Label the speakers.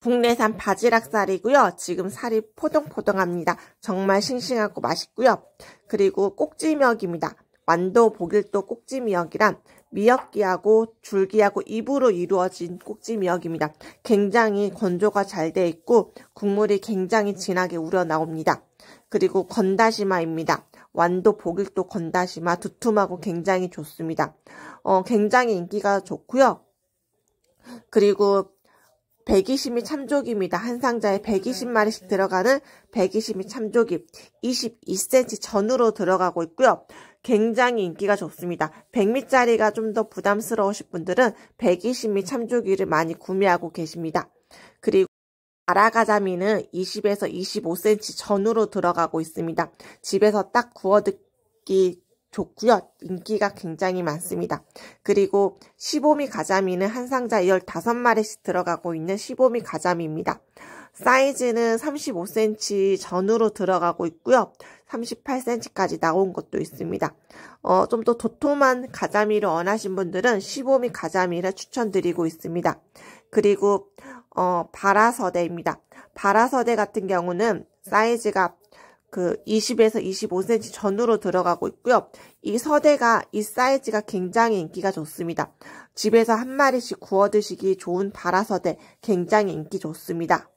Speaker 1: 국내산 바지락살이고요. 지금 살이 포동포동합니다. 정말 싱싱하고 맛있고요. 그리고 꼭지미역입니다. 완도 보길도 꼭지미역이란 미역기하고 줄기하고 입으로 이루어진 꼭지미역입니다. 굉장히 건조가 잘 돼 있고 국물이 굉장히 진하게 우려 나옵니다. 그리고 건다시마입니다. 완도 보길도 건다시마 두툼하고 굉장히 좋습니다. 어, 굉장히 인기가 좋고요. 그리고 120이 참조기입니다한 상자에 120마리씩 들어가는 120이 참조기 22cm 전으로 들어가고 있고요. 굉장히 인기가 좋습니다. 100미짜리가 좀 더 부담스러우실 분들은 120미 참조기를 많이 구매하고 계십니다. 그리고 아라가자미는 20에서 25cm 전으로 들어가고 있습니다. 집에서 딱 구워 듣기 좋고요. 인기가 굉장히 많습니다. 그리고 시보미 가자미는 한 상자 15마리씩 들어가고 있는 시보미 가자미입니다. 사이즈는 35cm 전후로 들어가고 있고요. 38cm까지 나온 것도 있습니다. 어, 좀 더 도톰한 가자미를 원하신 분들은 15미 가자미를 추천드리고 있습니다. 그리고 어, 바라서대입니다. 바라서대 같은 경우는 사이즈가 그 20에서 25cm 전후로 들어가고 있고요. 이 서대가 이 사이즈가 굉장히 인기가 좋습니다. 집에서 한 마리씩 구워 드시기 좋은 바라서대 굉장히 인기 좋습니다.